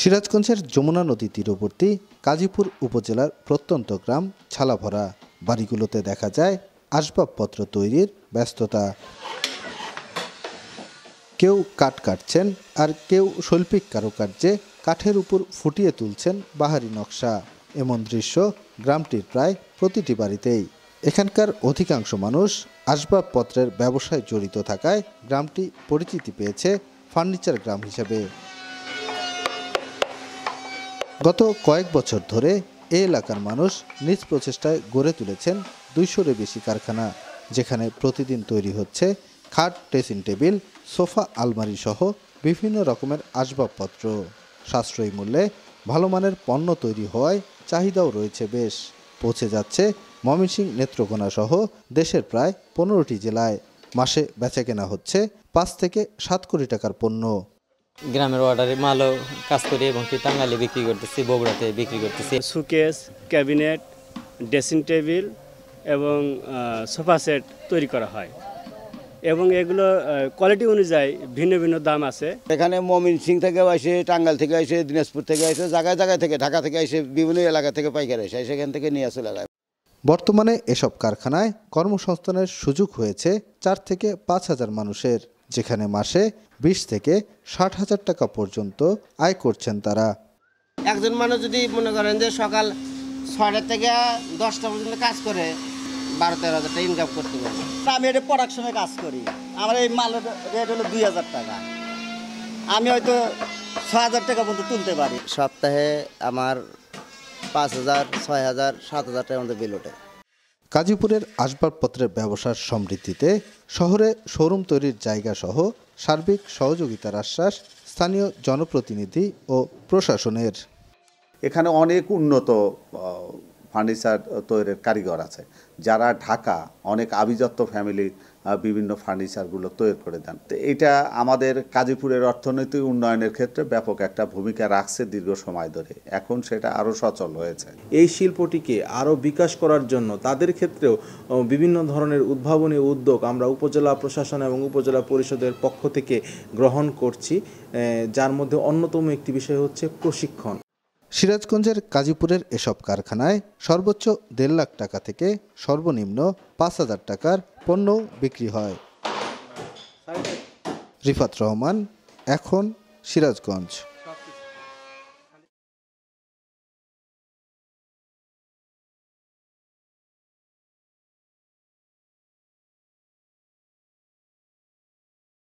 সিরাজগঞ্জের যমুনা নদী তীরবর্তী কাজীপুর উপজেলার প্রত্যন্ত গ্রাম ছালাভরা বাড়িগুলোতে দেখা যায় আসবাবপত্র তৈরির ব্যস্ততা কেউ কাঠ কাটছেন আর কেউ শৈল্পিক কারুকার্যে কাঠের উপর ফুটিয়ে তুলছেন বাহারি নকশা এমন দৃশ্য গ্রামটির প্রায় প্রতিটি বাড়িতেই এখানকার অধিকাংশ মানুষ আসবাবপত্রের ব্যবসায় জড়িত থাকায় গ্রামটি পরিচিতি পেয়েছে ফার্নিচার গ্রাম হিসেবে গত কয়েক বছর ধরে এ এলাকার মানুষ নিজ প্রচেষ্টায় গড়ে তুলেছেন দুইশোর বেশি কারখানা যেখানে প্রতিদিন তৈরি হচ্ছে খাট ড্রেসিং টেবিল সোফা আলমারি সহ বিভিন্ন রকমের আসবাবপত্র সাশ্রয়ী মূল্যে ভালো মানের পণ্য তৈরি হওয়ায় চাহিদাও রয়েছে বেশ পৌঁছে যাচ্ছে ময়মনসিংহ নেত্রকোনা সহ দেশের প্রায় পনেরোটি জেলায় মাসে বেচা কেনা হচ্ছে পাঁচ থেকে সাত কোটি টাকার পণ্য গ্রামের অর্ডারে মালও কাজ করি এবং কি টাঙ্গালে বিক্রি করতেছি বগুড়াতে বিক্রি করতেছি সুকেস ক্যাবিনেট ড্রেসিং টেবিল এবং সোফা সেট তৈরি করা হয় এবং এগুলো কোয়ালিটি অনুযায়ী ভিন্ন ভিন্ন দাম আছে এখানে মমিন সিং থেকে আসে টাঙ্গাল থেকে আসে দিনাজপুর থেকে আসে জায়গায় জায়গায় থেকে ঢাকা থেকে আসে বিভিন্ন এলাকা থেকে পাইকার আসে সেখান থেকে নিয়ে আসে লাগায় বর্তমানে এসব কারখানায় কর্মসংস্থানের সুযোগ হয়েছে চার থেকে পাঁচ হাজার মানুষের যেখানে মাসে বিশ থেকে ষাট হাজার টাকা পর্যন্ত আয় করছেন তারা একজন মানুষ যদি মনে করেন যে সকাল ছয়টা থেকে দশটা পর্যন্ত কাজ করে বারো তেরো হাজার টাকা ইনকাম করতে পারে আমি এটা প্রোডাকশনে কাজ করি আমার এই মালের রেট হলো দুই হাজার টাকা আমি হয়তো ছ হাজার টাকা পর্যন্ত তুলতে পারি সপ্তাহে আমার পাঁচ হাজার ছয় হাজার সাত হাজার টাকার মধ্যে বিল ওঠে গাজীপুরের আসবাবপত্রের ব্যবসার সমৃদ্ধিতে শহরে শোরুম তৈরির জায়গাসহ সার্বিক সহযোগিতার আশ্বাস স্থানীয় জনপ্রতিনিধি ও প্রশাসনের এখানে অনেক উন্নত ফার্নিচার তৈরির কারিগর আছে যারা ঢাকা অনেক আভিজাত্য ফ্যামিলির বিভিন্ন ফার্নিচারগুলো তৈরি করে দেন তো এটা আমাদের কাজীপুরের অর্থনৈতিক উন্নয়নের ক্ষেত্রে ব্যাপক একটা ভূমিকা রাখছে দীর্ঘ সময় ধরে এখন সেটা আরও সচল হয়েছে এই শিল্পটিকে আরও বিকাশ করার জন্য তাদের ক্ষেত্রেও বিভিন্ন ধরনের উদ্ভাবনী উদ্যোগ আমরা উপজেলা প্রশাসন এবং উপজেলা পরিষদের পক্ষ থেকে গ্রহণ করছি যার মধ্যে অন্যতম একটি বিষয় হচ্ছে প্রশিক্ষণ সিরাজগঞ্জের কাজীপুরের এসব কারখানায় সর্বোচ্চ দেড় লাখ টাকা থেকে সর্বনিম্ন পাঁচ হাজার টাকার পণ্য বিক্রি হয় রিফাত রহমান এখন সিরাজগঞ্জ